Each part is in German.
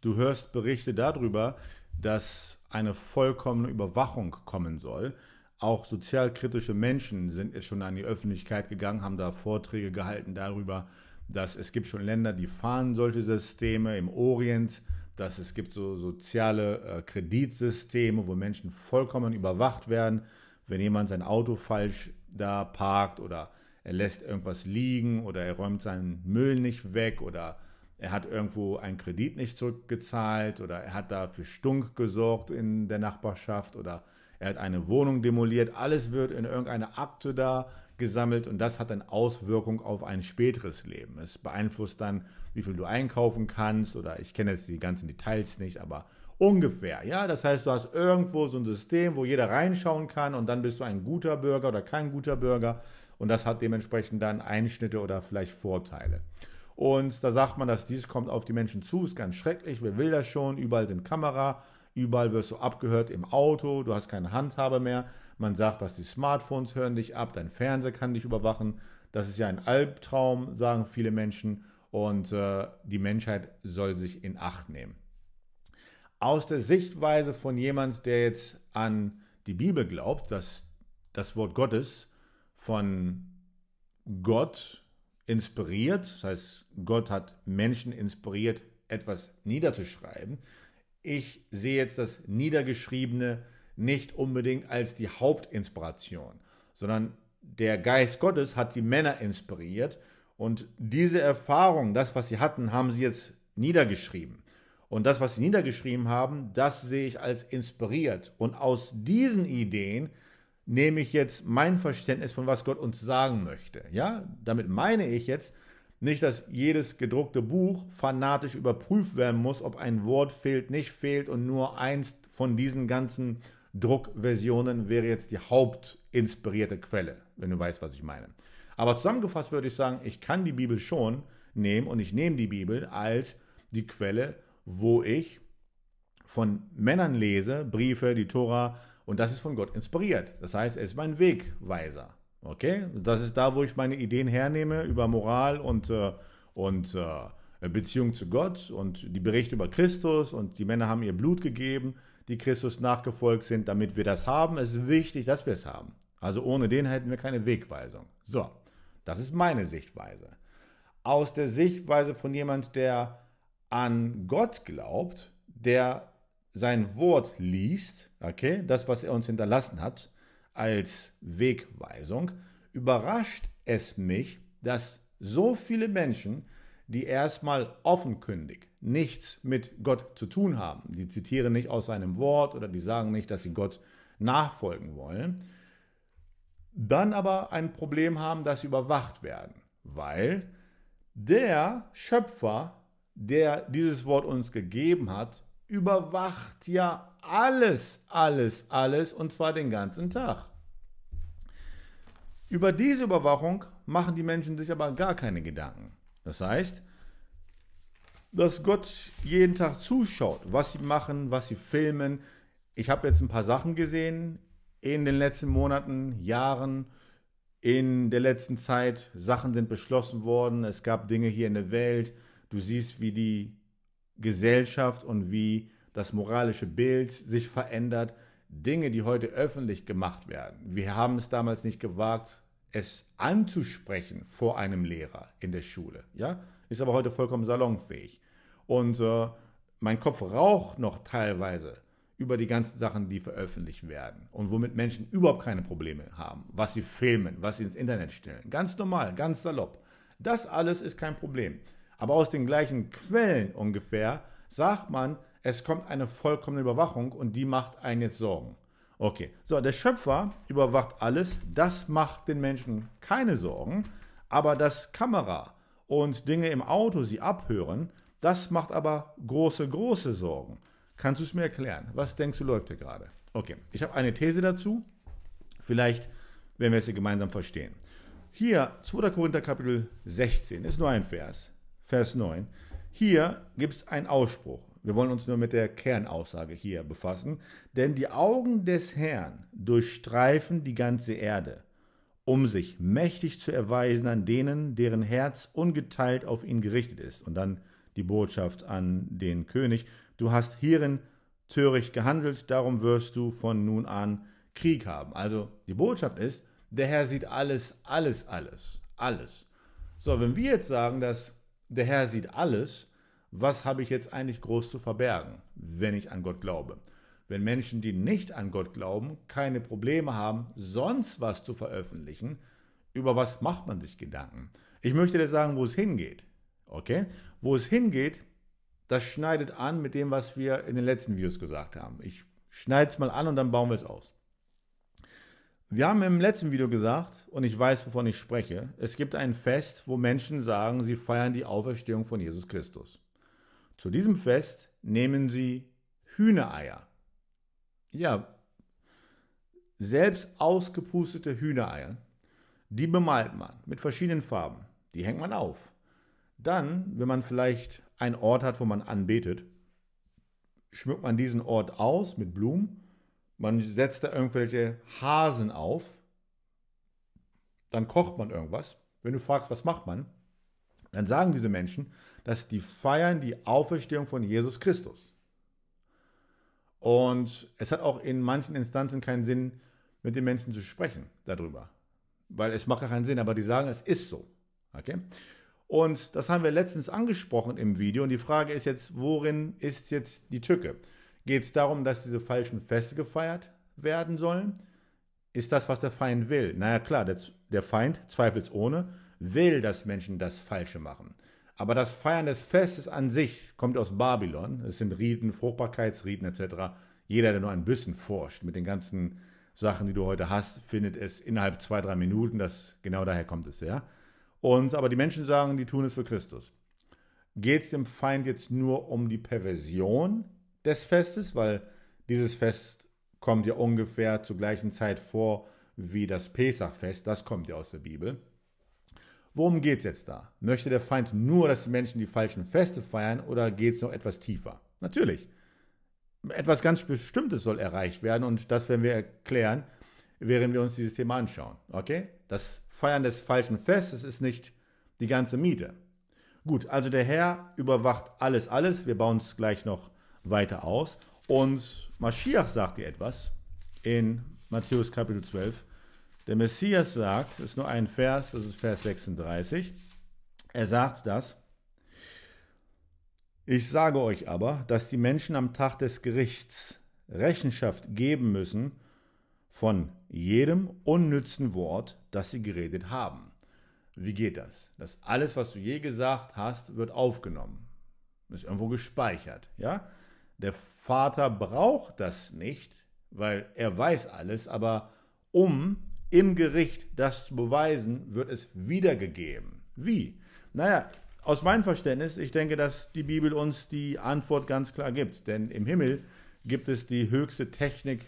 Du hörst Berichte darüber, dass eine vollkommene Überwachung kommen soll. Auch sozialkritische Menschen sind jetzt schon an die Öffentlichkeit gegangen, haben da Vorträge gehalten darüber, dass es gibt schon Länder, die fahren solche Systeme im Orient, dass es gibt so soziale äh, Kreditsysteme, wo Menschen vollkommen überwacht werden, wenn jemand sein Auto falsch da parkt oder er lässt irgendwas liegen oder er räumt seinen Müll nicht weg oder er hat irgendwo einen Kredit nicht zurückgezahlt oder er hat da für Stunk gesorgt in der Nachbarschaft oder er hat eine Wohnung demoliert. Alles wird in irgendeine Akte da gesammelt und das hat dann Auswirkungen auf ein späteres Leben. Es beeinflusst dann, wie viel du einkaufen kannst oder ich kenne jetzt die ganzen Details nicht, aber ungefähr. Ja, das heißt, du hast irgendwo so ein System, wo jeder reinschauen kann und dann bist du ein guter Bürger oder kein guter Bürger und das hat dementsprechend dann Einschnitte oder vielleicht Vorteile. Und da sagt man, dass dies kommt auf die Menschen zu, ist ganz schrecklich, wer will das schon, überall sind Kamera, überall wirst du abgehört im Auto, du hast keine Handhabe mehr. Man sagt, dass die Smartphones hören dich ab, dein Fernseher kann dich überwachen. Das ist ja ein Albtraum, sagen viele Menschen. Und äh, die Menschheit soll sich in Acht nehmen. Aus der Sichtweise von jemand, der jetzt an die Bibel glaubt, dass das Wort Gottes von Gott inspiriert, das heißt, Gott hat Menschen inspiriert, etwas niederzuschreiben. Ich sehe jetzt das Niedergeschriebene nicht unbedingt als die Hauptinspiration, sondern der Geist Gottes hat die Männer inspiriert und diese Erfahrung, das, was sie hatten, haben sie jetzt niedergeschrieben. Und das, was sie niedergeschrieben haben, das sehe ich als inspiriert. Und aus diesen Ideen nehme ich jetzt mein Verständnis von was Gott uns sagen möchte. Ja, damit meine ich jetzt nicht, dass jedes gedruckte Buch fanatisch überprüft werden muss, ob ein Wort fehlt, nicht fehlt und nur eins von diesen ganzen Druckversionen wäre jetzt die hauptinspirierte Quelle, wenn du weißt, was ich meine. Aber zusammengefasst würde ich sagen, ich kann die Bibel schon nehmen und ich nehme die Bibel als die Quelle, wo ich von Männern lese, Briefe, die Tora, und das ist von Gott inspiriert. Das heißt, er ist mein Wegweiser. Okay? Das ist da, wo ich meine Ideen hernehme über Moral und, äh, und äh, Beziehung zu Gott und die Berichte über Christus und die Männer haben ihr Blut gegeben, die Christus nachgefolgt sind, damit wir das haben. Es ist wichtig, dass wir es haben. Also ohne den hätten wir keine Wegweisung. So, das ist meine Sichtweise. Aus der Sichtweise von jemand, der an Gott glaubt, der sein Wort liest, okay, das, was er uns hinterlassen hat, als Wegweisung, überrascht es mich, dass so viele Menschen, die erstmal offenkündig nichts mit Gott zu tun haben, die zitieren nicht aus seinem Wort oder die sagen nicht, dass sie Gott nachfolgen wollen, dann aber ein Problem haben, dass sie überwacht werden, weil der Schöpfer, der dieses Wort uns gegeben hat, überwacht ja alles, alles, alles und zwar den ganzen Tag. Über diese Überwachung machen die Menschen sich aber gar keine Gedanken. Das heißt, dass Gott jeden Tag zuschaut, was sie machen, was sie filmen. Ich habe jetzt ein paar Sachen gesehen in den letzten Monaten, Jahren, in der letzten Zeit. Sachen sind beschlossen worden, es gab Dinge hier in der Welt. Du siehst, wie die Gesellschaft und wie das moralische Bild sich verändert. Dinge, die heute öffentlich gemacht werden. Wir haben es damals nicht gewagt, es anzusprechen vor einem Lehrer in der Schule. Ja? Ist aber heute vollkommen salonfähig. Und äh, mein Kopf raucht noch teilweise über die ganzen Sachen, die veröffentlicht werden und womit Menschen überhaupt keine Probleme haben, was sie filmen, was sie ins Internet stellen. Ganz normal, ganz salopp. Das alles ist kein Problem aber aus den gleichen Quellen ungefähr sagt man, es kommt eine vollkommene Überwachung und die macht einen jetzt Sorgen. Okay, so, der Schöpfer überwacht alles, das macht den Menschen keine Sorgen, aber das Kamera und Dinge im Auto sie abhören, das macht aber große, große Sorgen. Kannst du es mir erklären? Was denkst du läuft hier gerade? Okay, ich habe eine These dazu. Vielleicht werden wir es hier gemeinsam verstehen. Hier, 2. Korinther Kapitel 16, ist nur ein Vers. Vers 9. Hier gibt es einen Ausspruch. Wir wollen uns nur mit der Kernaussage hier befassen. Denn die Augen des Herrn durchstreifen die ganze Erde, um sich mächtig zu erweisen an denen, deren Herz ungeteilt auf ihn gerichtet ist. Und dann die Botschaft an den König. Du hast hierin töricht gehandelt, darum wirst du von nun an Krieg haben. Also die Botschaft ist, der Herr sieht alles, alles, alles, alles. So, wenn wir jetzt sagen, dass der Herr sieht alles. Was habe ich jetzt eigentlich groß zu verbergen, wenn ich an Gott glaube? Wenn Menschen, die nicht an Gott glauben, keine Probleme haben, sonst was zu veröffentlichen, über was macht man sich Gedanken? Ich möchte dir sagen, wo es hingeht. Okay? Wo es hingeht, das schneidet an mit dem, was wir in den letzten Videos gesagt haben. Ich schneide es mal an und dann bauen wir es aus. Wir haben im letzten Video gesagt, und ich weiß, wovon ich spreche, es gibt ein Fest, wo Menschen sagen, sie feiern die Auferstehung von Jesus Christus. Zu diesem Fest nehmen sie Hühnereier. Ja, selbst ausgepustete Hühnereier. Die bemalt man mit verschiedenen Farben. Die hängt man auf. Dann, wenn man vielleicht einen Ort hat, wo man anbetet, schmückt man diesen Ort aus mit Blumen man setzt da irgendwelche Hasen auf, dann kocht man irgendwas. Wenn du fragst, was macht man, dann sagen diese Menschen, dass die feiern die Auferstehung von Jesus Christus. Und es hat auch in manchen Instanzen keinen Sinn, mit den Menschen zu sprechen darüber. Weil es macht ja keinen Sinn, aber die sagen, es ist so. Okay? Und das haben wir letztens angesprochen im Video. Und die Frage ist jetzt, worin ist jetzt die Tücke? Geht es darum, dass diese falschen Feste gefeiert werden sollen? Ist das, was der Feind will? Naja, klar, der, der Feind, zweifelsohne, will, dass Menschen das Falsche machen. Aber das Feiern des Festes an sich kommt aus Babylon. Es sind Riten, Fruchtbarkeitsriten etc. Jeder, der nur ein bisschen forscht mit den ganzen Sachen, die du heute hast, findet es innerhalb zwei, drei Minuten. Das, genau daher kommt es ja. Und, aber die Menschen sagen, die tun es für Christus. Geht es dem Feind jetzt nur um die Perversion des Festes, weil dieses Fest kommt ja ungefähr zur gleichen Zeit vor wie das Pesachfest, das kommt ja aus der Bibel. Worum geht es jetzt da? Möchte der Feind nur, dass die Menschen die falschen Feste feiern oder geht es noch etwas tiefer? Natürlich. Etwas ganz Bestimmtes soll erreicht werden und das werden wir erklären, während wir uns dieses Thema anschauen. Okay? Das Feiern des falschen Festes ist nicht die ganze Miete. Gut, also der Herr überwacht alles, alles. Wir bauen es gleich noch weiter aus. Und Maschiach sagt dir etwas in Matthäus Kapitel 12. Der Messias sagt, ist nur ein Vers, das ist Vers 36. Er sagt das. Ich sage euch aber, dass die Menschen am Tag des Gerichts Rechenschaft geben müssen von jedem unnützen Wort, das sie geredet haben. Wie geht das? Dass alles, was du je gesagt hast, wird aufgenommen. Ist irgendwo gespeichert, ja? Der Vater braucht das nicht, weil er weiß alles, aber um im Gericht das zu beweisen, wird es wiedergegeben. Wie? Naja, aus meinem Verständnis, ich denke, dass die Bibel uns die Antwort ganz klar gibt. Denn im Himmel gibt es die höchste Technik,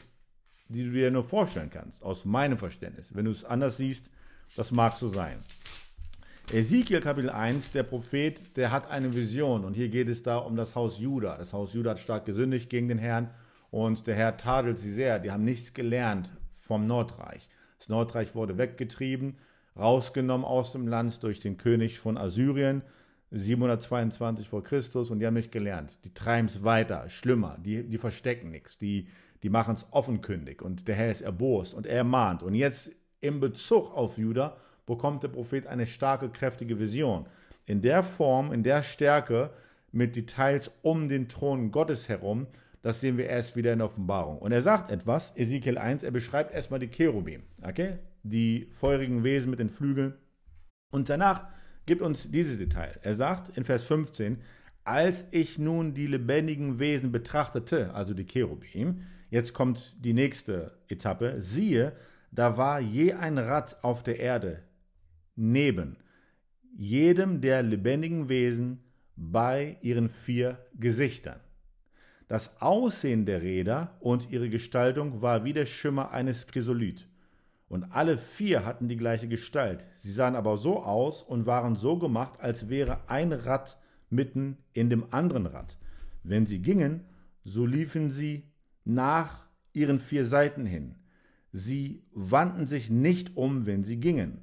die du dir nur vorstellen kannst. Aus meinem Verständnis. Wenn du es anders siehst, das mag so sein. Ezekiel Kapitel 1, der Prophet, der hat eine Vision und hier geht es da um das Haus Juda. Das Haus Juda hat stark gesündigt gegen den Herrn und der Herr tadelt sie sehr. Die haben nichts gelernt vom Nordreich. Das Nordreich wurde weggetrieben, rausgenommen aus dem Land durch den König von Assyrien 722 vor Christus und die haben nicht gelernt. Die treiben es weiter, schlimmer, die, die verstecken nichts, die, die machen es offenkündig und der Herr ist erbost und er mahnt. Und jetzt in Bezug auf Judah, bekommt der Prophet eine starke, kräftige Vision. In der Form, in der Stärke, mit Details um den Thron Gottes herum, das sehen wir erst wieder in der Offenbarung. Und er sagt etwas, Ezekiel 1, er beschreibt erstmal die Cherubim, okay? Die feurigen Wesen mit den Flügeln. Und danach gibt uns dieses Detail. Er sagt in Vers 15, als ich nun die lebendigen Wesen betrachtete, also die Cherubim, jetzt kommt die nächste Etappe, siehe, da war je ein Rad auf der Erde, neben jedem der lebendigen Wesen bei ihren vier Gesichtern. Das Aussehen der Räder und ihre Gestaltung war wie der Schimmer eines Chrysolith. Und alle vier hatten die gleiche Gestalt. Sie sahen aber so aus und waren so gemacht, als wäre ein Rad mitten in dem anderen Rad. Wenn sie gingen, so liefen sie nach ihren vier Seiten hin. Sie wandten sich nicht um, wenn sie gingen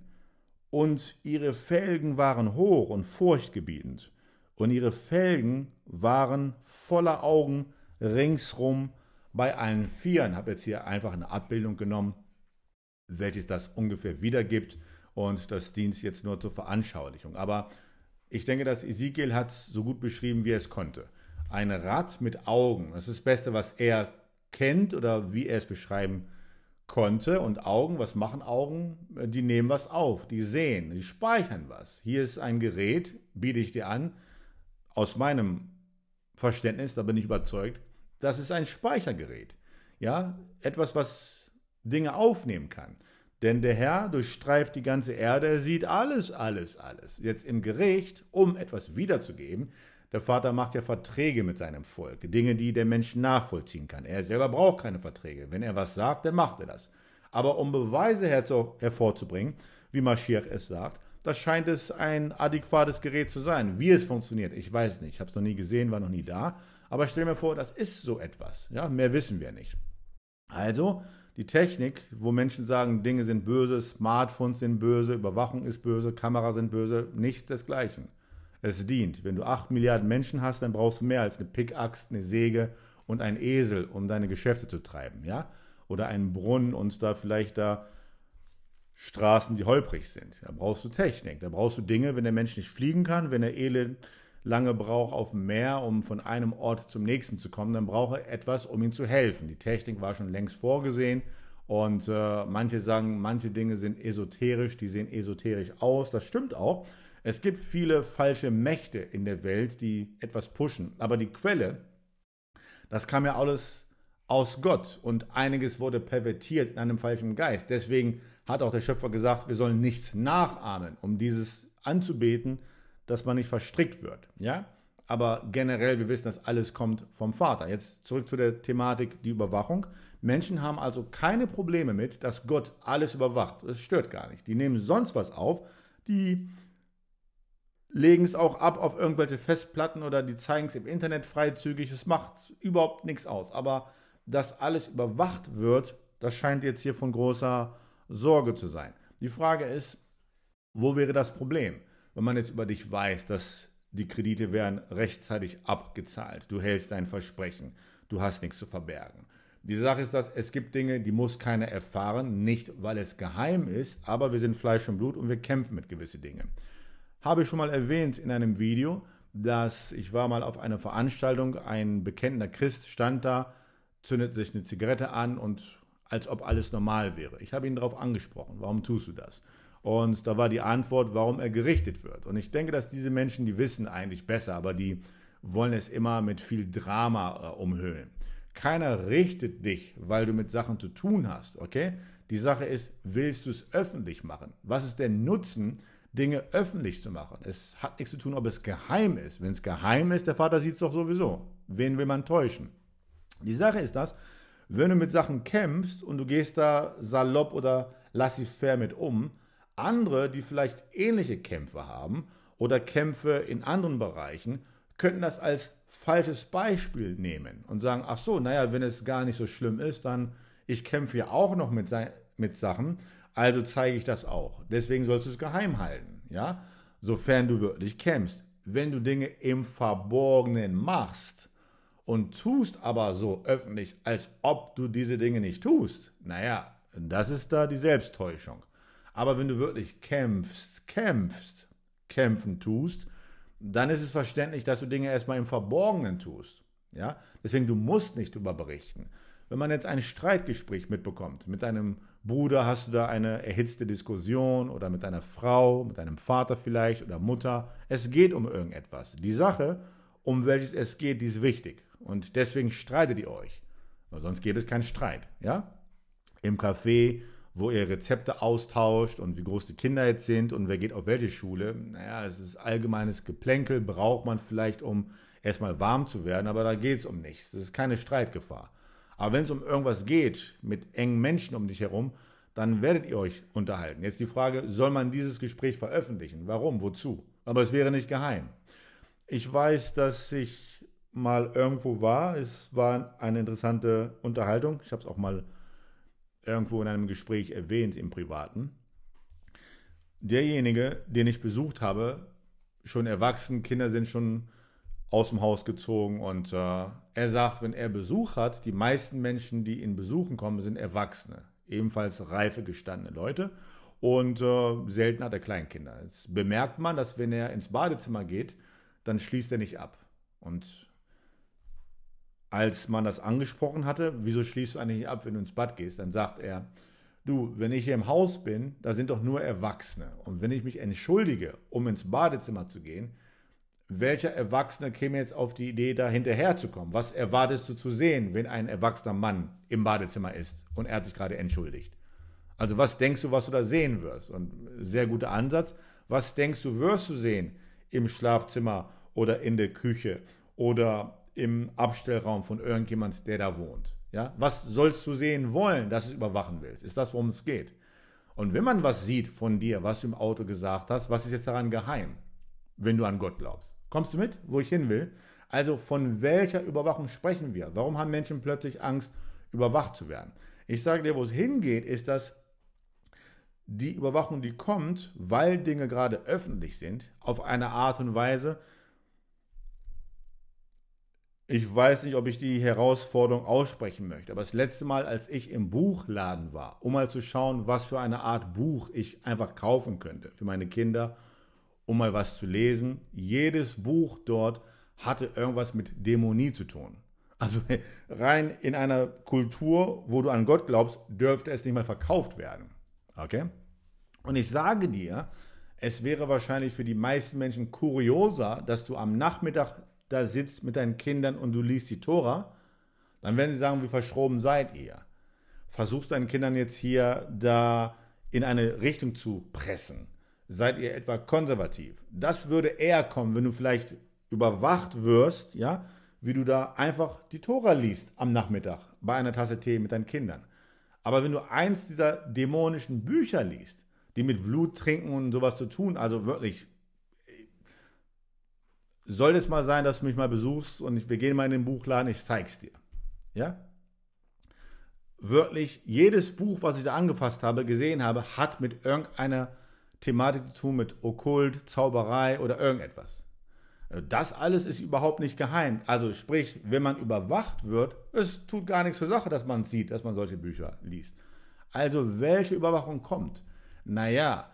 und ihre Felgen waren hoch und furchtgebietend, und ihre Felgen waren voller Augen ringsrum bei allen Vieren. Ich habe jetzt hier einfach eine Abbildung genommen, welches das ungefähr wiedergibt, und das dient jetzt nur zur Veranschaulichung. Aber ich denke, dass Ezekiel hat es so gut beschrieben, wie er es konnte. Ein Rad mit Augen, das ist das Beste, was er kennt oder wie er es beschreiben kann konnte. Und Augen, was machen Augen? Die nehmen was auf, die sehen, die speichern was. Hier ist ein Gerät, biete ich dir an. Aus meinem Verständnis, da bin ich überzeugt, das ist ein Speichergerät. Ja, etwas, was Dinge aufnehmen kann. Denn der Herr durchstreift die ganze Erde, er sieht alles, alles, alles. Jetzt im Gericht, um etwas wiederzugeben, der Vater macht ja Verträge mit seinem Volk, Dinge, die der Mensch nachvollziehen kann. Er selber braucht keine Verträge. Wenn er was sagt, dann macht er das. Aber um Beweise hervorzubringen, wie Mashiach es sagt, das scheint es ein adäquates Gerät zu sein. Wie es funktioniert, ich weiß nicht. Ich habe es noch nie gesehen, war noch nie da. Aber stell mir vor, das ist so etwas. Ja, mehr wissen wir nicht. Also die Technik, wo Menschen sagen, Dinge sind böse, Smartphones sind böse, Überwachung ist böse, Kameras sind böse, nichts desgleichen. Es dient. Wenn du 8 Milliarden Menschen hast, dann brauchst du mehr als eine Pickaxe, eine Säge und einen Esel, um deine Geschäfte zu treiben, ja? Oder einen Brunnen und da vielleicht da Straßen, die holprig sind. Da brauchst du Technik, da brauchst du Dinge, wenn der Mensch nicht fliegen kann, wenn er Elend lange braucht auf dem Meer, um von einem Ort zum nächsten zu kommen, dann braucht er etwas, um ihm zu helfen. Die Technik war schon längst vorgesehen, und äh, manche sagen, manche Dinge sind esoterisch, die sehen esoterisch aus. Das stimmt auch. Es gibt viele falsche Mächte in der Welt, die etwas pushen. Aber die Quelle, das kam ja alles aus Gott und einiges wurde pervertiert in einem falschen Geist. Deswegen hat auch der Schöpfer gesagt, wir sollen nichts nachahmen, um dieses anzubeten, dass man nicht verstrickt wird. Ja? Aber generell, wir wissen, dass alles kommt vom Vater. Jetzt zurück zu der Thematik, die Überwachung. Menschen haben also keine Probleme mit, dass Gott alles überwacht. Das stört gar nicht. Die nehmen sonst was auf, die legen es auch ab auf irgendwelche Festplatten oder die zeigen es im Internet freizügig. Es macht überhaupt nichts aus. Aber dass alles überwacht wird, das scheint jetzt hier von großer Sorge zu sein. Die Frage ist, wo wäre das Problem, wenn man jetzt über dich weiß, dass die Kredite werden rechtzeitig abgezahlt, du hältst dein Versprechen, du hast nichts zu verbergen. Die Sache ist dass es gibt Dinge, die muss keiner erfahren, nicht weil es geheim ist, aber wir sind Fleisch und Blut und wir kämpfen mit gewissen Dingen. Habe ich schon mal erwähnt in einem Video, dass ich war mal auf einer Veranstaltung, ein bekennender Christ stand da, zündet sich eine Zigarette an und als ob alles normal wäre. Ich habe ihn darauf angesprochen, warum tust du das? Und da war die Antwort, warum er gerichtet wird. Und ich denke, dass diese Menschen, die wissen eigentlich besser, aber die wollen es immer mit viel Drama äh, umhüllen. Keiner richtet dich, weil du mit Sachen zu tun hast, okay? Die Sache ist, willst du es öffentlich machen? Was ist der Nutzen, Dinge öffentlich zu machen? Es hat nichts zu tun, ob es geheim ist. Wenn es geheim ist, der Vater sieht es doch sowieso. Wen will man täuschen? Die Sache ist das, wenn du mit Sachen kämpfst und du gehst da salopp oder laissez-faire mit um, andere, die vielleicht ähnliche Kämpfe haben oder Kämpfe in anderen Bereichen, könnten das als falsches Beispiel nehmen und sagen, ach so, naja, wenn es gar nicht so schlimm ist, dann ich kämpfe ja auch noch mit, mit Sachen, also zeige ich das auch. Deswegen sollst du es geheim halten, ja, sofern du wirklich kämpfst. Wenn du Dinge im Verborgenen machst und tust aber so öffentlich, als ob du diese Dinge nicht tust, naja, das ist da die Selbsttäuschung. Aber wenn du wirklich kämpfst, kämpfst, kämpfen tust, dann ist es verständlich, dass du Dinge erstmal im Verborgenen tust. Ja? Deswegen, du musst nicht darüber berichten. Wenn man jetzt ein Streitgespräch mitbekommt, mit deinem Bruder hast du da eine erhitzte Diskussion oder mit deiner Frau, mit deinem Vater vielleicht oder Mutter, es geht um irgendetwas. Die Sache, um welches es geht, die ist wichtig. Und deswegen streitet ihr euch. Weil sonst gäbe es keinen Streit. Ja? Im Café, wo ihr Rezepte austauscht und wie groß die Kinder jetzt sind und wer geht auf welche Schule. Naja, es ist allgemeines Geplänkel, braucht man vielleicht, um erstmal warm zu werden, aber da geht es um nichts. Das ist keine Streitgefahr. Aber wenn es um irgendwas geht, mit engen Menschen um dich herum, dann werdet ihr euch unterhalten. Jetzt die Frage, soll man dieses Gespräch veröffentlichen? Warum? Wozu? Aber es wäre nicht geheim. Ich weiß, dass ich mal irgendwo war. Es war eine interessante Unterhaltung. Ich habe es auch mal irgendwo in einem Gespräch erwähnt im Privaten. Derjenige, den ich besucht habe, schon erwachsen, Kinder sind schon aus dem Haus gezogen und äh, er sagt, wenn er Besuch hat, die meisten Menschen, die ihn besuchen kommen, sind Erwachsene, ebenfalls reife gestandene Leute und äh, selten hat er Kleinkinder. Jetzt bemerkt man, dass wenn er ins Badezimmer geht, dann schließt er nicht ab. Und als man das angesprochen hatte, wieso schließt du eigentlich ab, wenn du ins Bad gehst? Dann sagt er, du, wenn ich hier im Haus bin, da sind doch nur Erwachsene. Und wenn ich mich entschuldige, um ins Badezimmer zu gehen, welcher Erwachsene käme jetzt auf die Idee, da hinterherzukommen? Was erwartest du zu sehen, wenn ein erwachsener Mann im Badezimmer ist und er hat sich gerade entschuldigt? Also was denkst du, was du da sehen wirst? Und sehr guter Ansatz. Was denkst du, wirst du sehen im Schlafzimmer oder in der Küche oder im Abstellraum von irgendjemand, der da wohnt. Ja? Was sollst du sehen wollen, dass du es überwachen willst? Ist das, worum es geht? Und wenn man was sieht von dir, was du im Auto gesagt hast, was ist jetzt daran geheim, wenn du an Gott glaubst? Kommst du mit, wo ich hin will? Also von welcher Überwachung sprechen wir? Warum haben Menschen plötzlich Angst, überwacht zu werden? Ich sage dir, wo es hingeht, ist, dass die Überwachung, die kommt, weil Dinge gerade öffentlich sind, auf eine Art und Weise, ich weiß nicht, ob ich die Herausforderung aussprechen möchte, aber das letzte Mal, als ich im Buchladen war, um mal zu schauen, was für eine Art Buch ich einfach kaufen könnte für meine Kinder, um mal was zu lesen, jedes Buch dort hatte irgendwas mit Dämonie zu tun. Also rein in einer Kultur, wo du an Gott glaubst, dürfte es nicht mal verkauft werden. Okay? Und ich sage dir, es wäre wahrscheinlich für die meisten Menschen kurioser, dass du am Nachmittag da sitzt mit deinen Kindern und du liest die Tora, dann werden sie sagen, wie verschroben seid ihr. Versuchst deinen Kindern jetzt hier da in eine Richtung zu pressen. Seid ihr etwa konservativ? Das würde eher kommen, wenn du vielleicht überwacht wirst, ja, wie du da einfach die Tora liest am Nachmittag bei einer Tasse Tee mit deinen Kindern. Aber wenn du eins dieser dämonischen Bücher liest, die mit Blut trinken und sowas zu tun, also wirklich soll es mal sein, dass du mich mal besuchst und wir gehen mal in den Buchladen, ich zeig's dir. Ja? Wörtlich jedes Buch, was ich da angefasst habe, gesehen habe, hat mit irgendeiner Thematik zu tun, mit Okkult, Zauberei oder irgendetwas. Also das alles ist überhaupt nicht geheim. Also sprich, wenn man überwacht wird, es tut gar nichts zur Sache, dass man sieht, dass man solche Bücher liest. Also welche Überwachung kommt? Naja,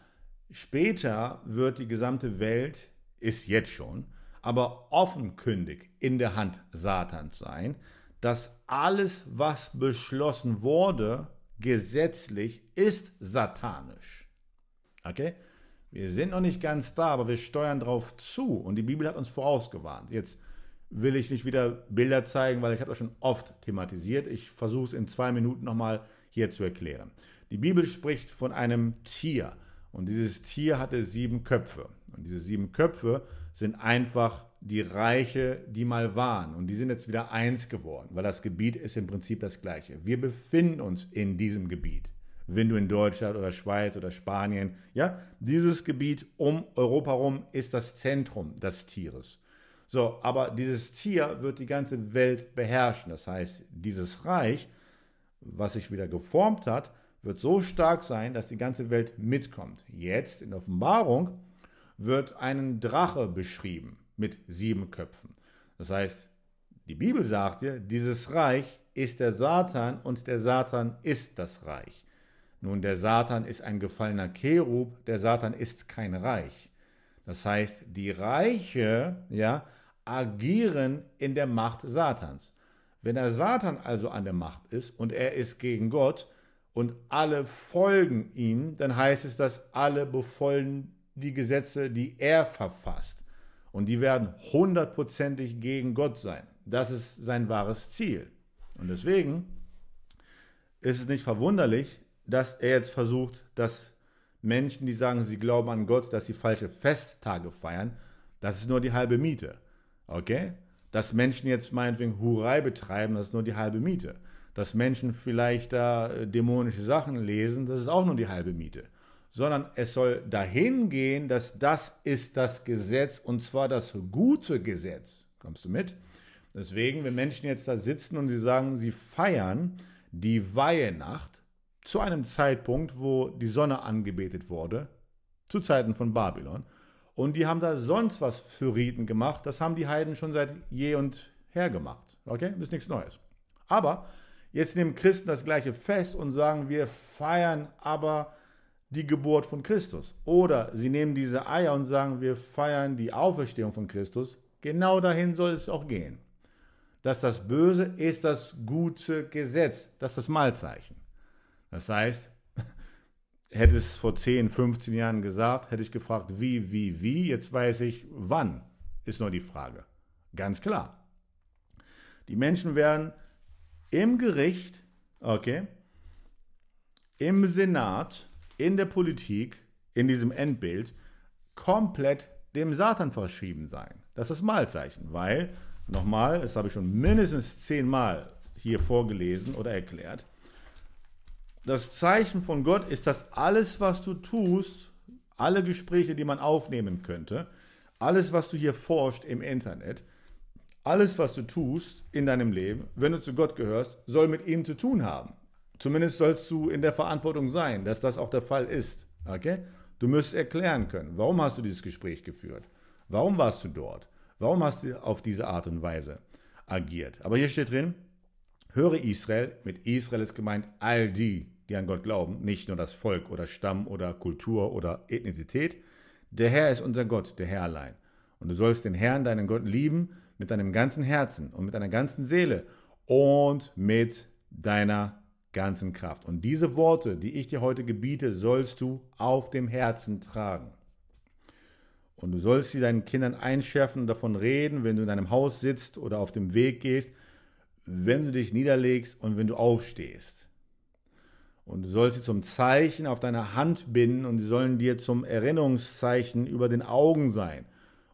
später wird die gesamte Welt, ist jetzt schon, aber offenkündig in der Hand Satans sein, dass alles, was beschlossen wurde, gesetzlich, ist satanisch. Okay? Wir sind noch nicht ganz da, aber wir steuern drauf zu und die Bibel hat uns vorausgewarnt. Jetzt will ich nicht wieder Bilder zeigen, weil ich habe das schon oft thematisiert. Ich versuche es in zwei Minuten nochmal hier zu erklären. Die Bibel spricht von einem Tier und dieses Tier hatte sieben Köpfe. Und diese sieben Köpfe sind einfach die Reiche, die mal waren. Und die sind jetzt wieder eins geworden, weil das Gebiet ist im Prinzip das gleiche. Wir befinden uns in diesem Gebiet. Wenn du in Deutschland oder Schweiz oder Spanien, ja, dieses Gebiet um Europa rum ist das Zentrum des Tieres. So, aber dieses Tier wird die ganze Welt beherrschen. Das heißt, dieses Reich, was sich wieder geformt hat, wird so stark sein, dass die ganze Welt mitkommt. Jetzt in Offenbarung wird einen Drache beschrieben mit sieben Köpfen. Das heißt, die Bibel sagt dir, dieses Reich ist der Satan und der Satan ist das Reich. Nun, der Satan ist ein gefallener Cherub, der Satan ist kein Reich. Das heißt, die Reiche ja, agieren in der Macht Satans. Wenn der Satan also an der Macht ist und er ist gegen Gott und alle folgen ihm, dann heißt es, dass alle befolgen die Gesetze, die er verfasst. Und die werden hundertprozentig gegen Gott sein. Das ist sein wahres Ziel. Und deswegen ist es nicht verwunderlich, dass er jetzt versucht, dass Menschen, die sagen, sie glauben an Gott, dass sie falsche Festtage feiern. Das ist nur die halbe Miete. Okay? Dass Menschen jetzt meinetwegen Hurei betreiben, das ist nur die halbe Miete. Dass Menschen vielleicht da äh, dämonische Sachen lesen, das ist auch nur die halbe Miete sondern es soll dahin gehen, dass das ist das Gesetz und zwar das gute Gesetz. Kommst du mit? Deswegen, wenn Menschen jetzt da sitzen und sie sagen, sie feiern die Weihnacht zu einem Zeitpunkt, wo die Sonne angebetet wurde, zu Zeiten von Babylon, und die haben da sonst was für Riten gemacht, das haben die Heiden schon seit je und her gemacht. Okay? Das ist nichts Neues. Aber jetzt nehmen Christen das gleiche fest und sagen, wir feiern aber die Geburt von Christus. Oder sie nehmen diese Eier und sagen, wir feiern die Auferstehung von Christus. Genau dahin soll es auch gehen. Dass das Böse ist das gute Gesetz, das ist das Malzeichen. Das heißt, hätte es vor 10, 15 Jahren gesagt, hätte ich gefragt, wie, wie, wie, jetzt weiß ich, wann, ist nur die Frage. Ganz klar. Die Menschen werden im Gericht, okay, im Senat, in der Politik, in diesem Endbild, komplett dem Satan verschrieben sein. Das ist Malzeichen, weil, nochmal, das habe ich schon mindestens zehnmal hier vorgelesen oder erklärt, das Zeichen von Gott ist, dass alles, was du tust, alle Gespräche, die man aufnehmen könnte, alles, was du hier forscht im Internet, alles, was du tust in deinem Leben, wenn du zu Gott gehörst, soll mit ihm zu tun haben. Zumindest sollst du in der Verantwortung sein, dass das auch der Fall ist. Okay? Du müsst erklären können, warum hast du dieses Gespräch geführt? Warum warst du dort? Warum hast du auf diese Art und Weise agiert? Aber hier steht drin, höre Israel, mit Israel ist gemeint all die, die an Gott glauben, nicht nur das Volk oder Stamm oder Kultur oder Ethnizität. Der Herr ist unser Gott, der Herr allein. Und du sollst den Herrn, deinen Gott, lieben mit deinem ganzen Herzen und mit deiner ganzen Seele und mit deiner ganzen Kraft. Und diese Worte, die ich dir heute gebiete, sollst du auf dem Herzen tragen. Und du sollst sie deinen Kindern einschärfen und davon reden, wenn du in deinem Haus sitzt oder auf dem Weg gehst, wenn du dich niederlegst und wenn du aufstehst. Und du sollst sie zum Zeichen auf deiner Hand binden und sie sollen dir zum Erinnerungszeichen über den Augen sein.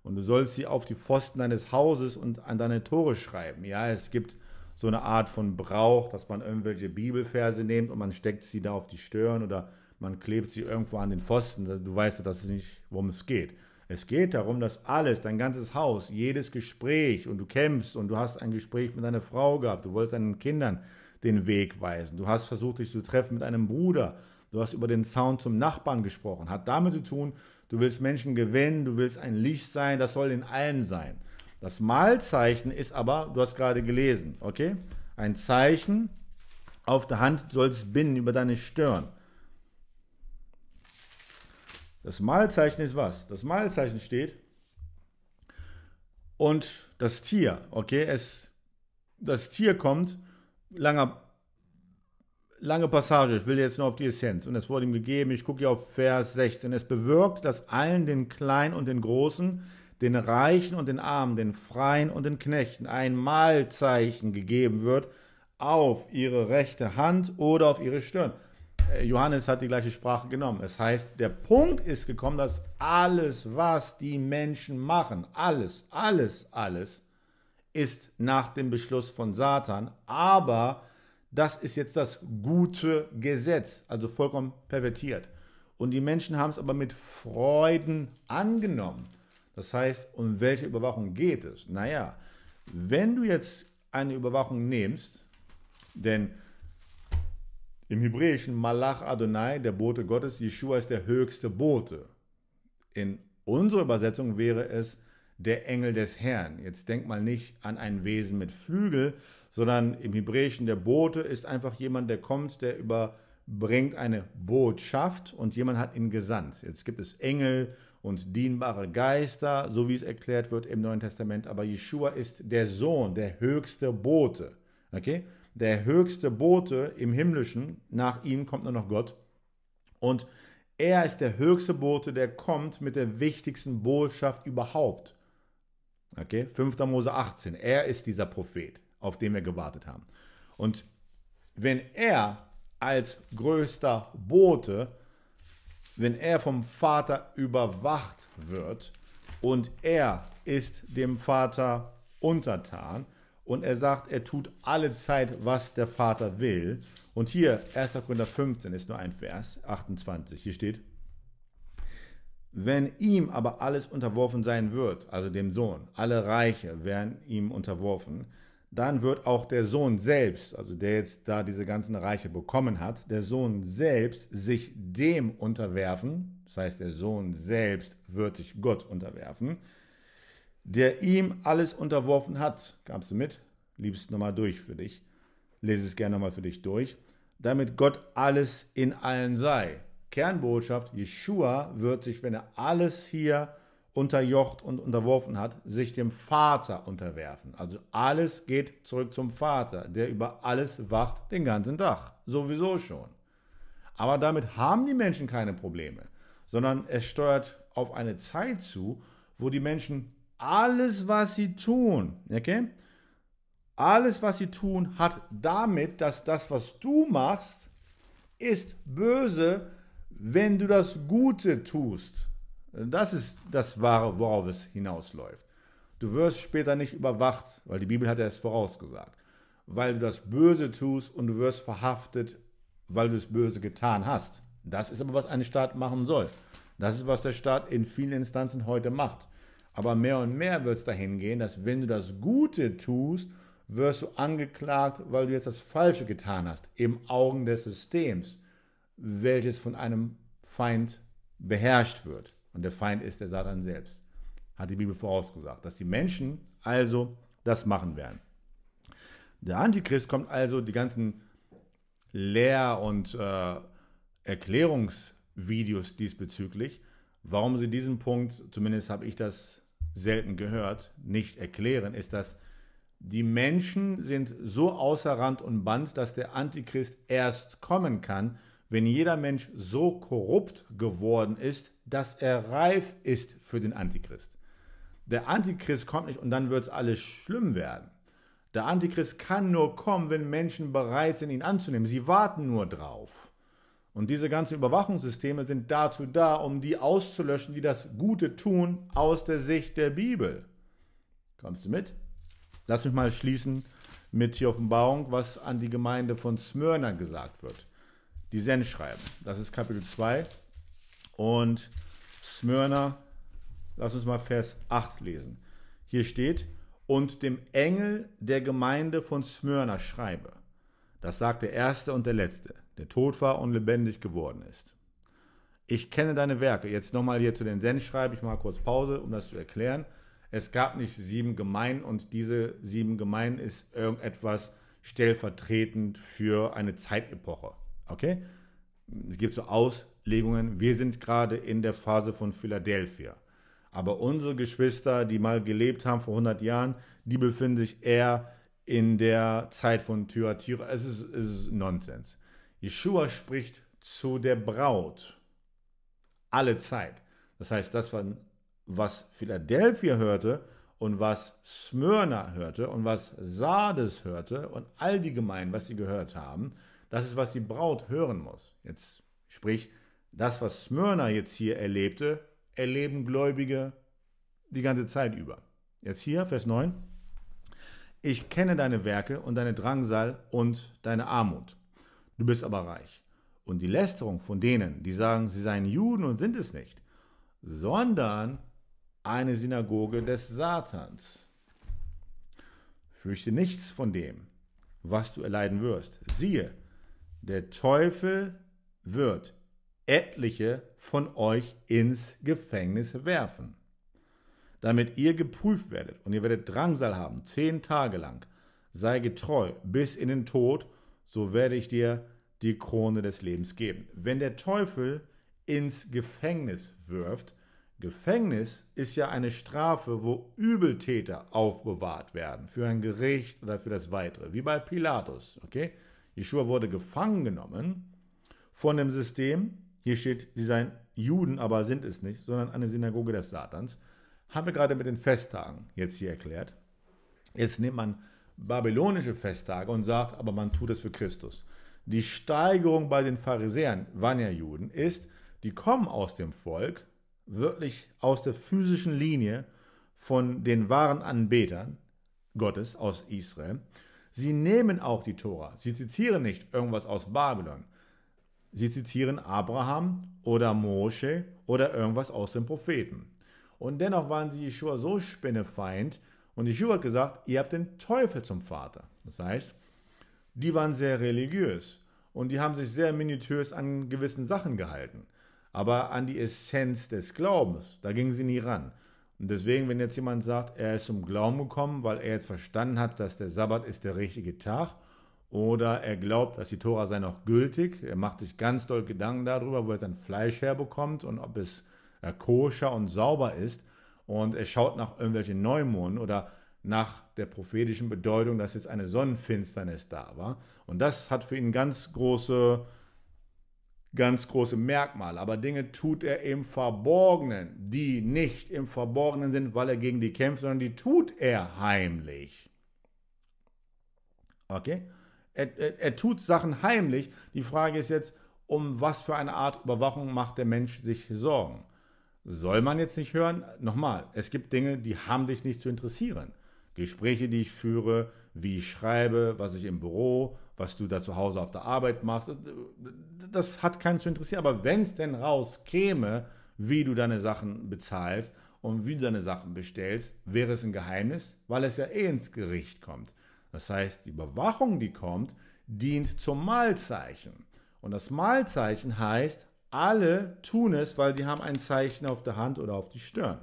Und du sollst sie auf die Pfosten deines Hauses und an deine Tore schreiben. Ja, es gibt so eine Art von Brauch, dass man irgendwelche Bibelverse nimmt und man steckt sie da auf die Stirn oder man klebt sie irgendwo an den Pfosten. Du weißt ja, das ist nicht, worum es geht. Es geht darum, dass alles, dein ganzes Haus, jedes Gespräch und du kämpfst und du hast ein Gespräch mit deiner Frau gehabt, du wolltest deinen Kindern den Weg weisen, du hast versucht, dich zu treffen mit einem Bruder, du hast über den Zaun zum Nachbarn gesprochen, hat damit zu tun, du willst Menschen gewinnen, du willst ein Licht sein, das soll in allen sein. Das Malzeichen ist aber, du hast gerade gelesen, okay? Ein Zeichen auf der Hand sollst binden über deine Stirn. Das Malzeichen ist was? Das Malzeichen steht und das Tier, okay? Es, das Tier kommt, langer, lange Passage, ich will jetzt nur auf die Essenz. Und es wurde ihm gegeben, ich gucke hier auf Vers 16. Es bewirkt, dass allen, den Kleinen und den Großen, den Reichen und den Armen, den Freien und den Knechten ein Mahlzeichen gegeben wird auf ihre rechte Hand oder auf ihre Stirn. Äh, Johannes hat die gleiche Sprache genommen. Es das heißt, der Punkt ist gekommen, dass alles, was die Menschen machen, alles, alles, alles, ist nach dem Beschluss von Satan. Aber das ist jetzt das gute Gesetz, also vollkommen pervertiert. Und die Menschen haben es aber mit Freuden angenommen. Das heißt, um welche Überwachung geht es? Naja, wenn du jetzt eine Überwachung nimmst, denn im Hebräischen Malach Adonai, der Bote Gottes, Yeshua ist der höchste Bote. In unserer Übersetzung wäre es der Engel des Herrn. Jetzt denk mal nicht an ein Wesen mit Flügel, sondern im Hebräischen der Bote ist einfach jemand, der kommt, der überbringt eine Botschaft und jemand hat ihn gesandt. Jetzt gibt es Engel, und dienbare Geister, so wie es erklärt wird im Neuen Testament. Aber Yeshua ist der Sohn, der höchste Bote. Okay? Der höchste Bote im Himmlischen. Nach ihm kommt nur noch Gott. Und er ist der höchste Bote, der kommt mit der wichtigsten Botschaft überhaupt. Okay? 5. Mose 18. Er ist dieser Prophet, auf den wir gewartet haben. Und wenn er als größter Bote wenn er vom Vater überwacht wird und er ist dem Vater untertan und er sagt, er tut alle Zeit, was der Vater will. Und hier, 1. Korinther 15 ist nur ein Vers, 28, hier steht, wenn ihm aber alles unterworfen sein wird, also dem Sohn, alle Reiche werden ihm unterworfen, dann wird auch der Sohn selbst, also der jetzt da diese ganzen Reiche bekommen hat, der Sohn selbst sich dem unterwerfen, das heißt der Sohn selbst wird sich Gott unterwerfen, der ihm alles unterworfen hat. Gabst du mit? Liebst nochmal durch für dich. Lese es gerne nochmal für dich durch. Damit Gott alles in allen sei. Kernbotschaft, Jeshua wird sich, wenn er alles hier unterjocht und unterworfen hat, sich dem Vater unterwerfen. Also alles geht zurück zum Vater, der über alles wacht den ganzen Tag. Sowieso schon. Aber damit haben die Menschen keine Probleme, sondern es steuert auf eine Zeit zu, wo die Menschen alles, was sie tun, okay? Alles, was sie tun, hat damit, dass das, was du machst, ist böse, wenn du das Gute tust. Das ist das wahre, worauf es hinausläuft. Du wirst später nicht überwacht, weil die Bibel hat ja es vorausgesagt. Weil du das Böse tust und du wirst verhaftet, weil du das Böse getan hast. Das ist aber, was ein Staat machen soll. Das ist, was der Staat in vielen Instanzen heute macht. Aber mehr und mehr wird es dahin gehen, dass wenn du das Gute tust, wirst du angeklagt, weil du jetzt das Falsche getan hast, im Augen des Systems, welches von einem Feind beherrscht wird. Und der Feind ist der Satan selbst. Hat die Bibel vorausgesagt, dass die Menschen also das machen werden. Der Antichrist kommt also die ganzen Lehr- und äh, Erklärungsvideos diesbezüglich, warum sie diesen Punkt, zumindest habe ich das selten gehört, nicht erklären, ist, dass die Menschen sind so außer Rand und Band, dass der Antichrist erst kommen kann, wenn jeder Mensch so korrupt geworden ist, dass er reif ist für den Antichrist. Der Antichrist kommt nicht und dann wird es alles schlimm werden. Der Antichrist kann nur kommen, wenn Menschen bereit sind, ihn anzunehmen. Sie warten nur drauf. Und diese ganzen Überwachungssysteme sind dazu da, um die auszulöschen, die das Gute tun aus der Sicht der Bibel. Kommst du mit? Lass mich mal schließen mit die Offenbarung, was an die Gemeinde von Smyrna gesagt wird. Die Sendschreiben. Das ist Kapitel 2, und Smyrna, lass uns mal Vers 8 lesen. Hier steht, und dem Engel der Gemeinde von Smyrna schreibe. Das sagt der Erste und der Letzte, der tot war und lebendig geworden ist. Ich kenne deine Werke. Jetzt nochmal hier zu den Zen schreibe ich mal kurz Pause, um das zu erklären. Es gab nicht sieben Gemeinden und diese sieben Gemeinden ist irgendetwas stellvertretend für eine Zeitepoche. Okay? Es gibt so Aus- Auslegungen, wir sind gerade in der Phase von Philadelphia. Aber unsere Geschwister, die mal gelebt haben vor 100 Jahren, die befinden sich eher in der Zeit von Thyatira. Es ist, es ist Nonsens. Yeshua spricht zu der Braut. Alle Zeit. Das heißt, das, was Philadelphia hörte und was Smyrna hörte und was Sardes hörte und all die Gemeinden, was sie gehört haben, das ist, was die Braut hören muss. Jetzt sprich das, was Smyrna jetzt hier erlebte, erleben Gläubige die ganze Zeit über. Jetzt hier, Vers 9. Ich kenne deine Werke und deine Drangsal und deine Armut. Du bist aber reich. Und die Lästerung von denen, die sagen, sie seien Juden und sind es nicht, sondern eine Synagoge des Satans. Fürchte nichts von dem, was du erleiden wirst. Siehe, der Teufel wird etliche von euch ins Gefängnis werfen, damit ihr geprüft werdet und ihr werdet Drangsal haben, zehn Tage lang. Sei getreu bis in den Tod, so werde ich dir die Krone des Lebens geben. Wenn der Teufel ins Gefängnis wirft, Gefängnis ist ja eine Strafe, wo Übeltäter aufbewahrt werden für ein Gericht oder für das Weitere, wie bei Pilatus. Okay? Jeschua wurde gefangen genommen von dem System hier steht, sie seien Juden, aber sind es nicht, sondern eine Synagoge des Satans. Haben wir gerade mit den Festtagen jetzt hier erklärt. Jetzt nimmt man babylonische Festtage und sagt, aber man tut es für Christus. Die Steigerung bei den Pharisäern, waren ja Juden, ist, die kommen aus dem Volk, wirklich aus der physischen Linie von den wahren Anbetern Gottes aus Israel. Sie nehmen auch die Tora. Sie zitieren nicht irgendwas aus Babylon. Sie zitieren Abraham oder Mosche oder irgendwas aus den Propheten. Und dennoch waren sie Jeshua so spinnefeind und Jeshua hat gesagt, ihr habt den Teufel zum Vater. Das heißt, die waren sehr religiös und die haben sich sehr minutiös an gewissen Sachen gehalten. Aber an die Essenz des Glaubens, da gingen sie nie ran. Und deswegen, wenn jetzt jemand sagt, er ist zum Glauben gekommen, weil er jetzt verstanden hat, dass der Sabbat ist der richtige Tag oder er glaubt, dass die Tora sei noch gültig. Er macht sich ganz doll Gedanken darüber, wo er sein Fleisch herbekommt und ob es äh, koscher und sauber ist. Und er schaut nach irgendwelchen Neumonden oder nach der prophetischen Bedeutung, dass jetzt eine Sonnenfinsternis da war. Und das hat für ihn ganz große, ganz große Merkmale. Aber Dinge tut er im Verborgenen, die nicht im Verborgenen sind, weil er gegen die kämpft, sondern die tut er heimlich. Okay? Er, er, er tut Sachen heimlich. Die Frage ist jetzt, um was für eine Art Überwachung macht der Mensch sich Sorgen? Soll man jetzt nicht hören? Nochmal, es gibt Dinge, die haben dich nicht zu interessieren. Gespräche, die ich führe, wie ich schreibe, was ich im Büro, was du da zu Hause auf der Arbeit machst, das, das hat keinen zu interessieren. Aber wenn es denn rauskäme, wie du deine Sachen bezahlst und wie du deine Sachen bestellst, wäre es ein Geheimnis, weil es ja eh ins Gericht kommt. Das heißt, die Überwachung, die kommt, dient zum Malzeichen. Und das Malzeichen heißt, alle tun es, weil die haben ein Zeichen auf der Hand oder auf die Stirn.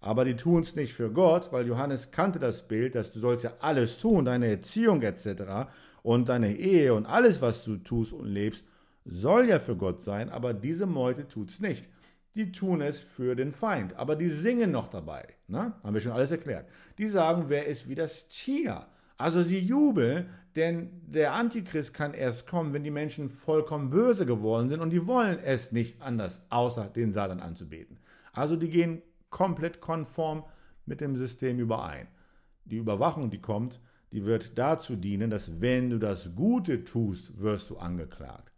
Aber die tun es nicht für Gott, weil Johannes kannte das Bild, dass du sollst ja alles tun, deine Erziehung etc. und deine Ehe und alles, was du tust und lebst, soll ja für Gott sein, aber diese Meute tut es nicht. Die tun es für den Feind, aber die singen noch dabei. Ne? Haben wir schon alles erklärt. Die sagen, wer ist wie das Tier? Also sie jubeln, denn der Antichrist kann erst kommen, wenn die Menschen vollkommen böse geworden sind und die wollen es nicht anders, außer den Satan anzubeten. Also die gehen komplett konform mit dem System überein. Die Überwachung, die kommt, die wird dazu dienen, dass wenn du das Gute tust, wirst du angeklagt.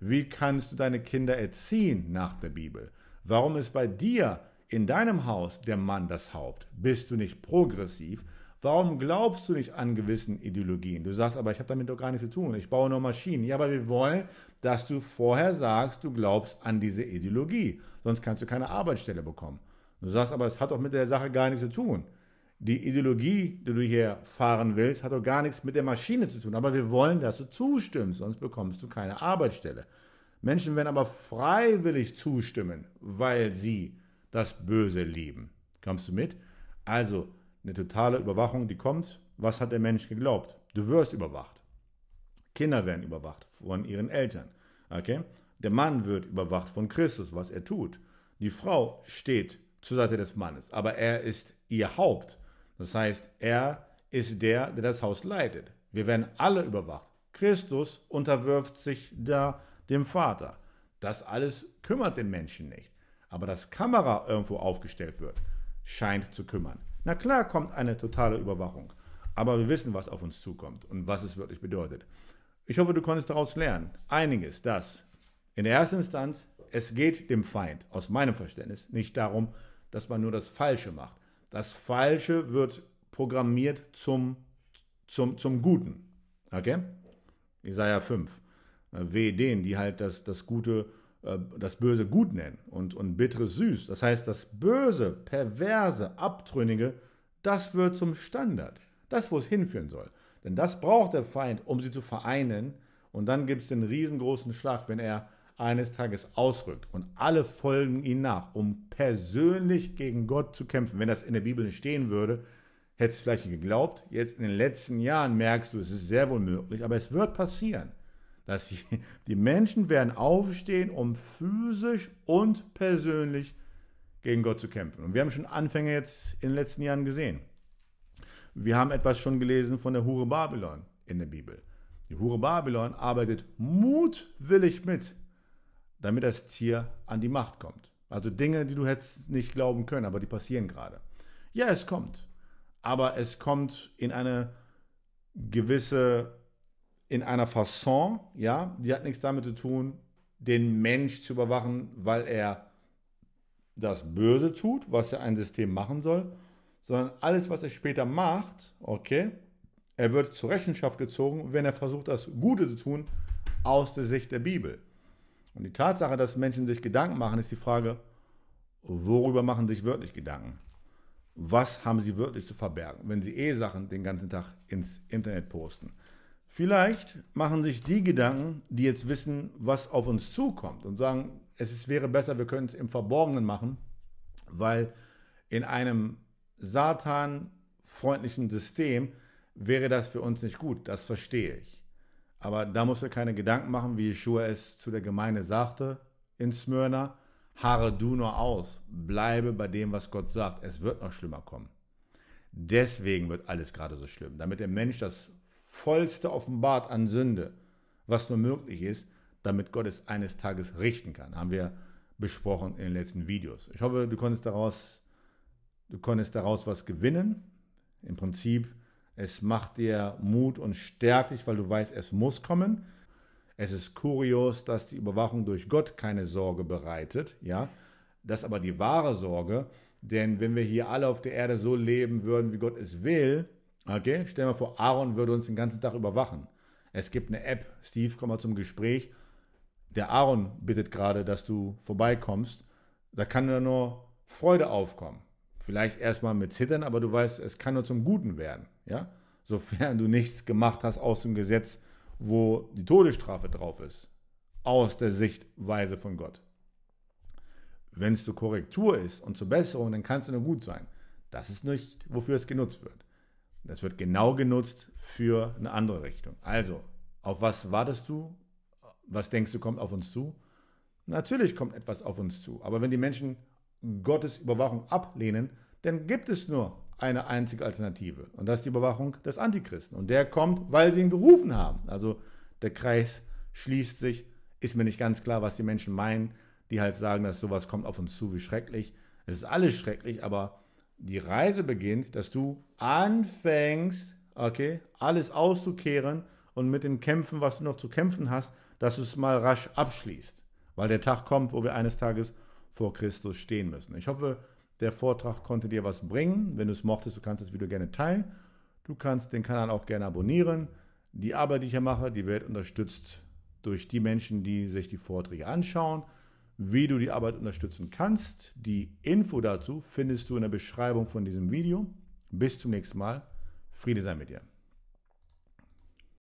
Wie kannst du deine Kinder erziehen nach der Bibel? Warum ist bei dir in deinem Haus der Mann das Haupt? Bist du nicht progressiv? Warum glaubst du nicht an gewissen Ideologien? Du sagst aber, ich habe damit doch gar nichts zu tun. Ich baue nur Maschinen. Ja, aber wir wollen, dass du vorher sagst, du glaubst an diese Ideologie. Sonst kannst du keine Arbeitsstelle bekommen. Du sagst aber, es hat doch mit der Sache gar nichts zu tun. Die Ideologie, die du hier fahren willst, hat doch gar nichts mit der Maschine zu tun. Aber wir wollen, dass du zustimmst, sonst bekommst du keine Arbeitsstelle. Menschen werden aber freiwillig zustimmen, weil sie das Böse lieben. Kommst du mit? Also, eine totale Überwachung, die kommt. Was hat der Mensch geglaubt? Du wirst überwacht. Kinder werden überwacht von ihren Eltern. Okay? Der Mann wird überwacht von Christus, was er tut. Die Frau steht zur Seite des Mannes, aber er ist ihr Haupt. Das heißt, er ist der, der das Haus leitet. Wir werden alle überwacht. Christus unterwirft sich da dem Vater. Das alles kümmert den Menschen nicht. Aber dass Kamera irgendwo aufgestellt wird, scheint zu kümmern. Na klar kommt eine totale Überwachung, aber wir wissen, was auf uns zukommt und was es wirklich bedeutet. Ich hoffe, du konntest daraus lernen. Einiges, dass in der ersten Instanz es geht dem Feind, aus meinem Verständnis, nicht darum, dass man nur das Falsche macht. Das Falsche wird programmiert zum, zum, zum Guten. Okay? Jesaja 5. Weh denen, die halt das, das Gute äh, das Böse gut nennen und, und Bitteres süß. Das heißt, das Böse, Perverse, Abtrünnige, das wird zum Standard. Das, wo es hinführen soll. Denn das braucht der Feind, um sie zu vereinen. Und dann gibt es den riesengroßen Schlag, wenn er eines Tages ausrückt und alle folgen ihm nach, um persönlich gegen Gott zu kämpfen. Wenn das in der Bibel stehen würde, hättest du vielleicht nicht geglaubt. Jetzt in den letzten Jahren merkst du, es ist sehr wohl möglich, aber es wird passieren dass die, die Menschen werden aufstehen, um physisch und persönlich gegen Gott zu kämpfen. Und wir haben schon Anfänge jetzt in den letzten Jahren gesehen. Wir haben etwas schon gelesen von der Hure Babylon in der Bibel. Die Hure Babylon arbeitet mutwillig mit, damit das Tier an die Macht kommt. Also Dinge, die du hättest nicht glauben können, aber die passieren gerade. Ja, es kommt. Aber es kommt in eine gewisse in einer Fasson, ja, die hat nichts damit zu tun, den Mensch zu überwachen, weil er das Böse tut, was ja ein System machen soll, sondern alles, was er später macht, okay, er wird zur Rechenschaft gezogen, wenn er versucht, das Gute zu tun, aus der Sicht der Bibel. Und die Tatsache, dass Menschen sich Gedanken machen, ist die Frage, worüber machen sich wirklich Gedanken? Was haben sie wirklich zu verbergen, wenn sie eh Sachen den ganzen Tag ins Internet posten? Vielleicht machen sich die Gedanken, die jetzt wissen, was auf uns zukommt und sagen, es wäre besser, wir können es im Verborgenen machen, weil in einem Satan-freundlichen System wäre das für uns nicht gut. Das verstehe ich. Aber da musst du keine Gedanken machen, wie Yeshua es zu der Gemeinde sagte in Smyrna. Haare du nur aus, bleibe bei dem, was Gott sagt. Es wird noch schlimmer kommen. Deswegen wird alles gerade so schlimm, damit der Mensch das vollste offenbart an Sünde, was nur möglich ist, damit Gott es eines Tages richten kann. Haben wir besprochen in den letzten Videos. Ich hoffe, du konntest daraus, du konntest daraus was gewinnen. Im Prinzip, es macht dir Mut und stärkt dich, weil du weißt, es muss kommen. Es ist kurios, dass die Überwachung durch Gott keine Sorge bereitet, ja. Das ist aber die wahre Sorge, denn wenn wir hier alle auf der Erde so leben würden, wie Gott es will, Okay, stell dir mal vor, Aaron würde uns den ganzen Tag überwachen. Es gibt eine App. Steve, komm mal zum Gespräch. Der Aaron bittet gerade, dass du vorbeikommst. Da kann nur Freude aufkommen. Vielleicht erstmal mit Zittern, aber du weißt, es kann nur zum Guten werden. Ja? Sofern du nichts gemacht hast aus dem Gesetz, wo die Todesstrafe drauf ist. Aus der Sichtweise von Gott. Wenn es zur Korrektur ist und zur Besserung, dann kann es nur gut sein. Das ist nicht, wofür es genutzt wird. Das wird genau genutzt für eine andere Richtung. Also, auf was wartest du? Was denkst du, kommt auf uns zu? Natürlich kommt etwas auf uns zu. Aber wenn die Menschen Gottes Überwachung ablehnen, dann gibt es nur eine einzige Alternative. Und das ist die Überwachung des Antichristen. Und der kommt, weil sie ihn gerufen haben. Also der Kreis schließt sich. Ist mir nicht ganz klar, was die Menschen meinen, die halt sagen, dass sowas kommt auf uns zu, wie schrecklich. Es ist alles schrecklich, aber die Reise beginnt, dass du anfängst, okay, alles auszukehren und mit den Kämpfen, was du noch zu kämpfen hast, dass du es mal rasch abschließt. Weil der Tag kommt, wo wir eines Tages vor Christus stehen müssen. Ich hoffe, der Vortrag konnte dir was bringen. Wenn du es mochtest, du kannst das Video gerne teilen. Du kannst den Kanal auch gerne abonnieren. Die Arbeit, die ich hier mache, die wird unterstützt durch die Menschen, die sich die Vorträge anschauen wie du die Arbeit unterstützen kannst. Die Info dazu findest du in der Beschreibung von diesem Video. Bis zum nächsten Mal. Friede sei mit dir.